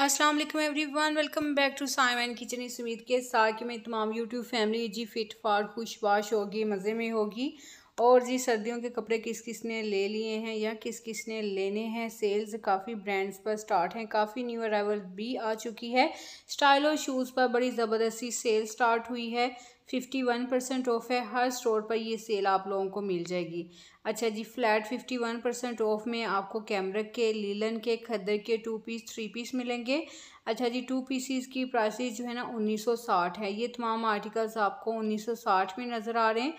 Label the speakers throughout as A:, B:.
A: अस्सलाम वालेकुम everyone welcome back to Simon kitchen इस उम्मीद के साथ कि मैं तमाम यूट्यूब फैमिली जी फिट फाट वाश होगी मज़े में होगी और जी सर्दियों के कपड़े किस किस ने ले लिए हैं या किस किस ने लेने हैं सेल्स काफ़ी ब्रांड्स पर स्टार्ट हैं काफ़ी न्यू अराइवल भी आ चुकी है स्टाइल और शूज़ पर बड़ी ज़बरदस्ती सेल स्टार्ट हुई है फिफ्टी वन परसेंट ऑफ है हर स्टोर पर ये सेल आप लोगों को मिल जाएगी अच्छा जी flat fifty one percent off में आपको कैमरक के लीलन के खद्दर के टू पीस थ्री पीस मिलेंगे अच्छा जी टू पीसीज की प्राइसेस जो है ना उन्नीस सौ साठ है ये तमाम आर्टिकल्स आपको उन्नीस सौ साठ में नज़र आ रहे हैं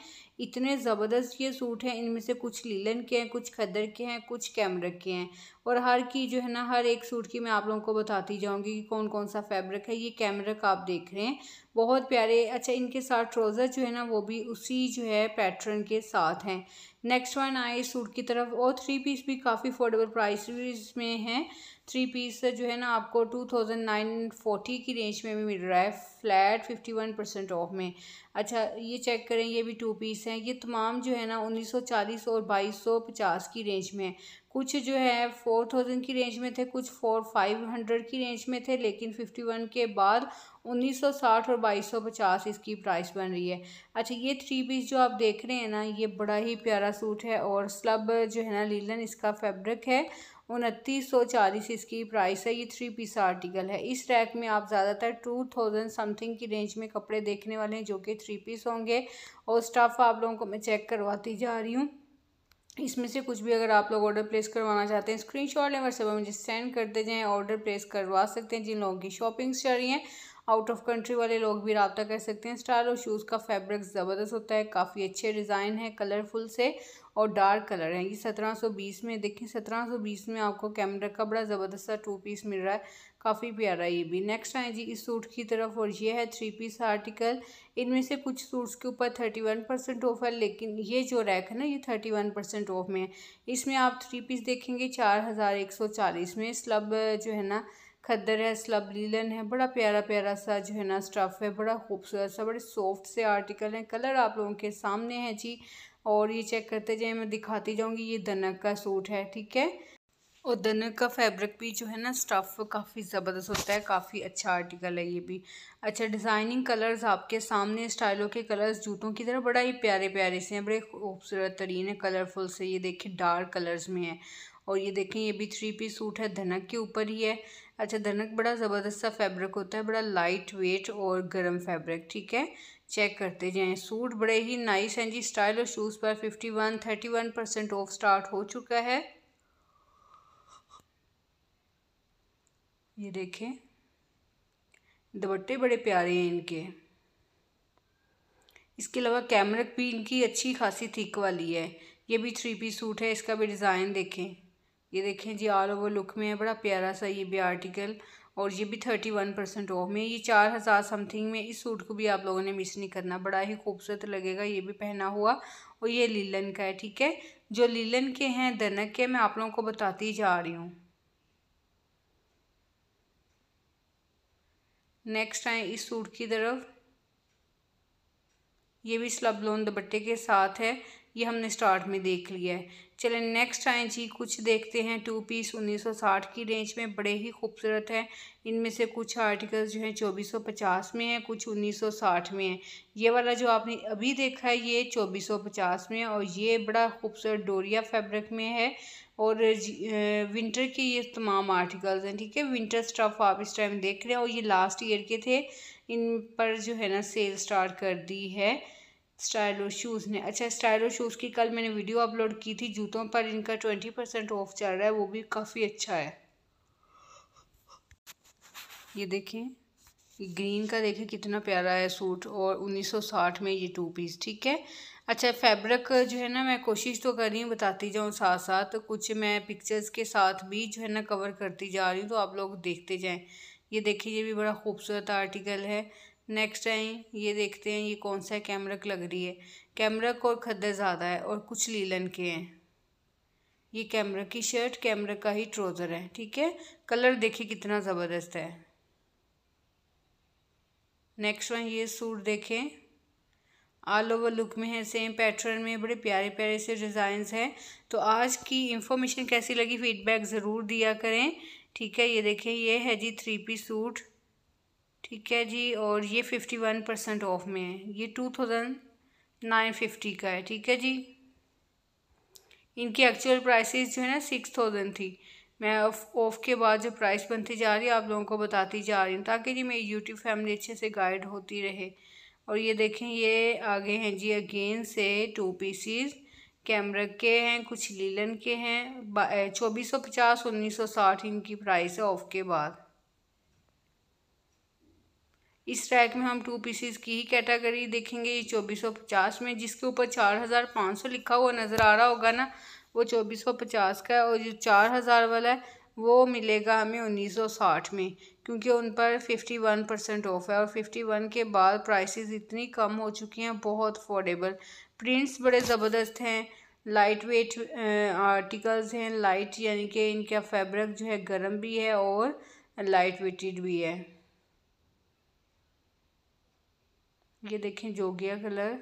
A: इतने ज़बरदस्त ये सूट हैं इनमें से कुछ लीलन के हैं कुछ खद्दर के हैं कुछ कैमरक के हैं और हर की जो है ना हर एक सूट की मैं आप लोगों को बताती जाऊँगी कि कौन कौन सा फैब्रिक है ये कैमरक आप देख रहे हैं बहुत प्यारे अच्छा इनके साथ ट्रोज़र जो है ना वो भी उसी जो है पैटर्न के साथ हैं नेक्स्ट वन आए सूट की तरफ और थ्री पीस भी काफ़ी अफोर्डेबल प्राइस में हैं थ्री पीस जो है ना आपको टू थाउजेंड नाइन फोर्टी की रेंज में भी मिल रहा है flat fifty one percent off में अच्छा ये चेक करें ये भी टू पीस हैं ये तमाम जो है ना उन्नीस सौ चालीस और बाईस सौ पचास की रेंज में है कुछ जो है फोर थाउजेंड की रेंज में थे कुछ फोर फाइव हंड्रेड की रेंज में थे लेकिन फिफ्टी वन के बाद उन्नीस सौ साठ और बाईस सौ पचास इसकी प्राइस बन रही है अच्छा ये थ्री पीस जो आप देख रहे हैं ना ये बड़ा ही प्यारा सूट है और स्लब जो है ना लीलन इसका फैब्रिक है उनतीस सौ चालीस इसकी प्राइस है ये थ्री पीस आर्टिकल है इस रैक में आप ज़्यादातर टू थाउजेंड समथिंग की रेंज में कपड़े देखने वाले हैं जो कि थ्री पीस होंगे और स्टफ़ आप लोगों को मैं चेक करवाती जा रही हूँ इसमें से कुछ भी अगर आप लोग ऑर्डर प्लेस करवाना चाहते हैं स्क्रीन शॉट लें व्हाट्सएप मुझे सेंड करते जाएँ ऑर्डर प्लेस करवा सकते हैं जिन लोगों की शॉपिंग्स चल रही हैं आउट ऑफ कंट्री वाले लोग भी रबता कर सकते हैं स्टाइल और शूज़ का फैब्रिक ज़बरदस्त होता है काफ़ी अच्छे डिज़ाइन है कलरफुल से और डार्क कलर है ये सत्रह सौ बीस में देखें सत्रह सौ बीस में आपको कैमरा का बड़ा ज़बरदस्त सा टू पीस मिल रहा है काफ़ी प्यारा ये भी नेक्स्ट आए जी इस सूट की तरफ और ये है थ्री पीस आर्टिकल इनमें से कुछ सूट्स के ऊपर थर्टी वन परसेंट ऑफ है लेकिन ये जो रैक है ना ये थर्टी वन परसेंट ऑफ में है इसमें आप थ्री पीस देखेंगे चार हज़ार एक सौ चालीस में स्लब जो है ना खद्दर है स्लब लीलन है बड़ा प्यारा प्यारा सा जो है ना स्टफ़ है बड़ा खूबसूरत सा बड़े सॉफ्ट से आर्टिकल हैं कलर आप लोगों के सामने है जी और ये चेक करते जाए मैं दिखाती जाऊँगी ये दनक का सूट है ठीक है और दनक का फैब्रिक भी जो है ना स्टफ़ काफ़ी ज़बरदस्त होता है काफ़ी अच्छा आर्टिकल है ये भी अच्छा डिज़ाइनिंग कलर्स आपके सामने स्टाइलों के कलर्स जूतों की तरह बड़ा ही प्यारे प्यारे से हैं बड़े खूबसूरत तरीन है कलरफुल से ये देखिए डार्क कलर्स में है और ये देखें ये भी थ्री पीस सूट है धनक के ऊपर ही है अच्छा धनक बड़ा ज़बरदस्त सा फैब्रिक होता है बड़ा लाइट वेट और गर्म फैब्रिक ठीक है चेक करते जाएं सूट बड़े ही नाइस हैं जी स्टाइल और शूज़ पर fifty one thirty one percent off start हो चुका है ये देखें दुपट्टे बड़े प्यारे हैं इनके इसके अलावा कैमरक भी इनकी अच्छी खासी थिक वाली है ये भी थ्री पीस सूट है इसका भी डिज़ाइन देखें ये देखें जी ऑल ओवर लुक में है बड़ा प्यारा सा ये भी आर्टिकल और ये भी थर्टी वन परसेंट ऑफ में ये चार हज़ार समथिंग में इस सूट को भी आप लोगों ने मिस नहीं करना बड़ा ही खूबसूरत लगेगा ये भी पहना हुआ और ये लीलन का है ठीक है जो लीलन के हैं दनक के मैं आप लोगों को बताती जा रही हूँ नेक्स्ट आए इस सूट की तरफ ये भी स्लब लोन दुपट्टे के साथ है ये हमने स्टार्ट में देख लिया है चलें नेक्स्ट आए जी कुछ देखते हैं टू पीस 1960 की रेंज में बड़े ही खूबसूरत हैं इनमें से कुछ आर्टिकल्स जो हैं 2450 में हैं कुछ 1960 में हैं ये वाला जो आपने अभी देखा है ये 2450 में है और ये बड़ा खूबसूरत डोरिया फैब्रिक में है और विंटर के ये तमाम आर्टिकल्स हैं ठीक है विंटर स्टफ़ आप इस टाइम देख रहे हैं और ये लास्ट ईयर के थे इन पर जो है ना सेल स्टार्ट कर दी है स्टाइलो शूज़ ने अच्छा स्टाइलो शूज़ की कल मैंने वीडियो अपलोड की थी जूतों पर इनका ट्वेंटी परसेंट ऑफ चल रहा है वो भी काफ़ी अच्छा है ये देखें ग्रीन का देखें कितना प्यारा है सूट और 1960 में ये टू पीस ठीक है अच्छा फैब्रिक जो है ना मैं कोशिश तो कर रही हूँ बताती जाऊँ साथ साथ कुछ मैं पिक्चर्स के साथ भी जो है ना कवर करती जा रही हूँ तो आप लोग देखते जाएँ ये देखिए ये भी बड़ा खूबसूरत आर्टिकल है नेक्स्ट टाइम ये देखते हैं ये कौन सा कैमरक लग रही है कैमरक और खद्दर ज़्यादा है और कुछ लीलन के हैं ये कैमरा की शर्ट कैमरा का ही ट्रोज़र है ठीक है कलर देखिए कितना ज़बरदस्त है नेक्स्ट वन ये सूट देखें ऑल ओवर लुक में है सेम पैटर्न में बड़े प्यारे प्यारे से डिज़ाइंस हैं तो आज की इंफॉर्मेशन कैसी लगी फीडबैक ज़रूर दिया करें ठीक है ये देखें ये है जी थ्री पी सूट ठीक है जी और ये फिफ्टी वन परसेंट ऑफ में है ये टू थाउजेंड नाइन फिफ्टी का है ठीक है जी इनकी एक्चुअल प्राइसेस जो है ना सिक्स थाउजेंड थी मैं ऑफ के बाद जो प्राइस बनती जा रही है आप लोगों को बताती जा रही हूँ ताकि जी मेरी यूट्यूब फैमिली अच्छे से गाइड होती रहे और ये देखें ये आगे हैं जी अगेन से टू पीसीज कैमरा के हैं कुछ लीलन के हैं चौबीस सौ पचास उन्नीस सौ साठ इनकी प्राइस है ऑफ के बाद इस रैक में हम टू पीसीज की ही कैटेगरी देखेंगे ये चौबीस सौ पचास में जिसके ऊपर चार हज़ार पाँच सौ लिखा हुआ नज़र आ रहा होगा ना वो चौबीस सौ पचास का है और जो चार हज़ार वाला है वो मिलेगा हमें उन्नीस सौ साठ में क्योंकि उन पर फिफ्टी वन परसेंट ऑफ है और फिफ्टी वन के बाद प्राइसेस इतनी कम हो चुकी हैं बहुत अफोर्डेबल प्रिंट्स बड़े ज़बरदस्त हैं लाइट वेट आर्टिकल्स हैं लाइट यानी कि इनका फैब्रिक जो है गर्म भी है और लाइट वेटेड भी है ये देखें जोगिया कलर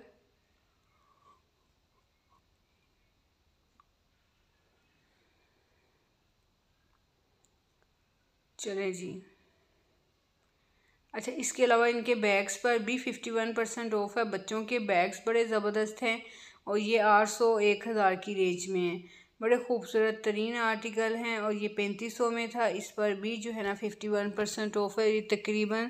A: चले जी अच्छा इसके अलावा इनके बैग्स पर भी फिफ्टी वन परसेंट ऑफ है बच्चों के बैग्स बड़े ज़बरदस्त हैं और ये आठ सौ एक हज़ार की रेंज में है बड़े खूबसूरत तरीन आर्टिकल हैं और ये पैंतीस सौ में था इस पर भी जो है ना फिफ्टी वन परसेंट ऑफ है ये तकरीबन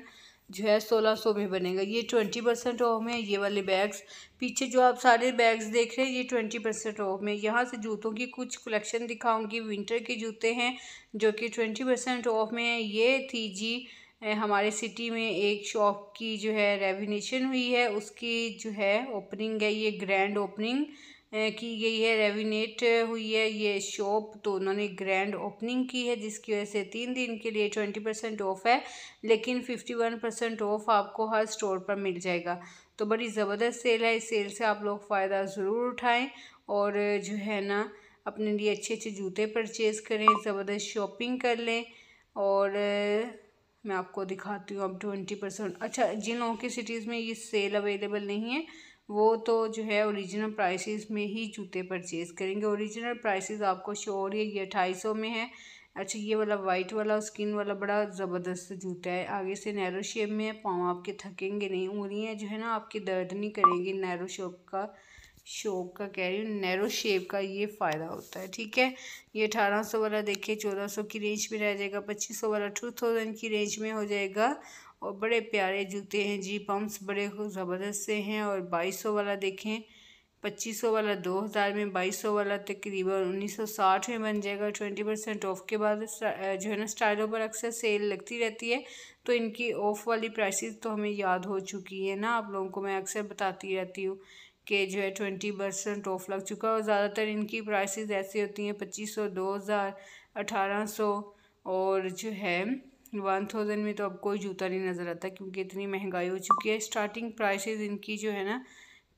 A: जो है सोलह सौ में बनेगा ये ट्वेंटी परसेंट ऑफ में ये वाले बैग्स पीछे जो आप सारे बैग्स देख रहे हैं ये ट्वेंटी परसेंट ऑफ में यहाँ से जूतों की कुछ कलेक्शन दिखाऊंगी विंटर के जूते हैं जो कि ट्वेंटी परसेंट ऑफ में ये थी जी हमारे सिटी में एक शॉप की जो है रेविनेशन हुई है उसकी जो है ओपनिंग है ये ग्रैंड ओपनिंग की गई है रेविनेट हुई है ये शॉप तो उन्होंने ग्रैंड ओपनिंग की है जिसकी वजह से तीन दिन के लिए ट्वेंटी परसेंट ऑफ है लेकिन फिफ्टी वन परसेंट ऑफ आपको हर स्टोर पर मिल जाएगा तो बड़ी ज़बरदस्त सेल है इस सेल से आप लोग फ़ायदा ज़रूर उठाएं और जो है ना अपने लिए अच्छे अच्छे जूते परचेज़ करें ज़बरदस्त शॉपिंग कर लें और मैं आपको दिखाती हूँ अब ट्वेंटी परसेंट अच्छा जिन लोगों की सिटीज़ में ये सेल अवेलेबल नहीं है वो तो जो है ओरिजिनल प्राइसेस में ही जूते परचेज़ करेंगे ओरिजिनल प्राइसेस आपको श्योर है ये अठाई सौ में है अच्छा ये वाला वाइट वाला स्किन वाला बड़ा ज़बरदस्त जूता है आगे से नैरो शेप में है पाँव आपके थकेंगे नहीं उंगलियाँ जो है ना आपकी दर्द नहीं करेंगी नैरो शेप का शोक का कह रही हूँ नैरो शेप का ये फ़ायदा होता है ठीक है ये अठारह सौ वाला देखिए चौदह सौ की रेंज में रह जाएगा पच्चीस सौ वाला टू थाउजेंड की रेंज में हो जाएगा और बड़े प्यारे जूते हैं जी पम्प्स बड़े ज़बरदस्त से हैं और बाईस सौ वाला देखें पच्चीस सौ वाला दो हज़ार में बाईस सौ वाला तकरीबन उन्नीस सौ साठ में बन जाएगा ट्वेंटी परसेंट ऑफ के बाद जो है ना स्टाइलों पर अक्सर सेल लगती रहती है तो इनकी ऑफ़ वाली प्राइसेस तो हमें याद हो चुकी है ना आप लोगों को मैं अक्सर बताती रहती हूँ कि जो है ट्वेंटी परसेंट ऑफ लग चुका है और ज़्यादातर इनकी प्राइसेस ऐसी होती हैं पच्चीस सौ दो हज़ार अठारह सौ और जो है वन थाउजेंड में तो अब कोई जूता नहीं नज़र आता क्योंकि इतनी महंगाई हो चुकी है स्टार्टिंग प्राइसेस इनकी जो है ना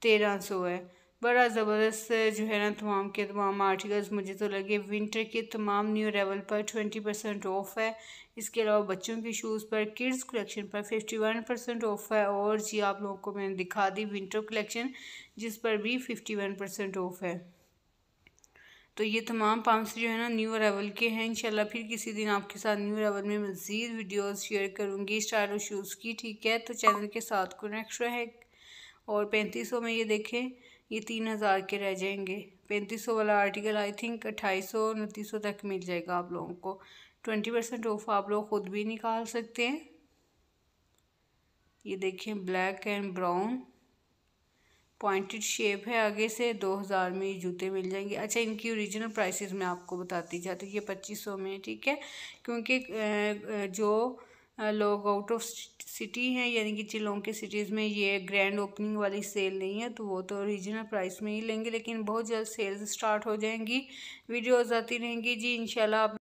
A: तेरह सौ है बड़ा ज़बरदस्त जो है ना तमाम के तमाम आर्टिकल्स मुझे तो लगे विंटर के तमाम न्यू लेवल पर ट्वेंटी परसेंट ऑफ़ है इसके अलावा बच्चों के शूज़ पर किड्स कलेक्शन पर फिफ्टी वन परसेंट ऑफ़ है और जी आप लोगों को मैंने दिखा दी विंटर कलेक्शन जिस पर भी फिफ्टी वन परसेंट ऑफ़ है तो ये तमाम पाम्स जो है ना न्यू अरावल के हैं इंशाल्लाह फिर किसी दिन आपके साथ न्यू अरावल में मज़ीद वीडियोस शेयर करूँगी स्टाइल और शूज़ की ठीक है तो चैनल के साथ कनेक्ट है और पैंतीस सौ में ये देखें ये तीन हज़ार के रह जाएंगे पैंतीस सौ वाला आर्टिकल आई थिंक अट्ठाईस सौ उनतीस सौ तक मिल जाएगा आप लोगों को ट्वेंटी परसेंट ऑफ आप लोग ख़ुद भी निकाल सकते हैं ये देखें black and brown pointed shape है आगे से दो हज़ार में ये जूते मिल जाएंगे अच्छा इनकी ओरिजिनल प्राइसेस मैं आपको बताती जाती ये पच्चीस सौ में ठीक है क्योंकि जो लोग आउट ऑफ सिटी हैं यानी कि जिलोंग के सिटीज़ में ये ग्रैंड ओपनिंग वाली सेल नहीं है तो वो तो ओरिजिनल प्राइस में ही लेंगे लेकिन बहुत जल्द सेल्स स्टार्ट हो जाएंगी वीडियोज़ आती रहेंगी जी इनशाला आप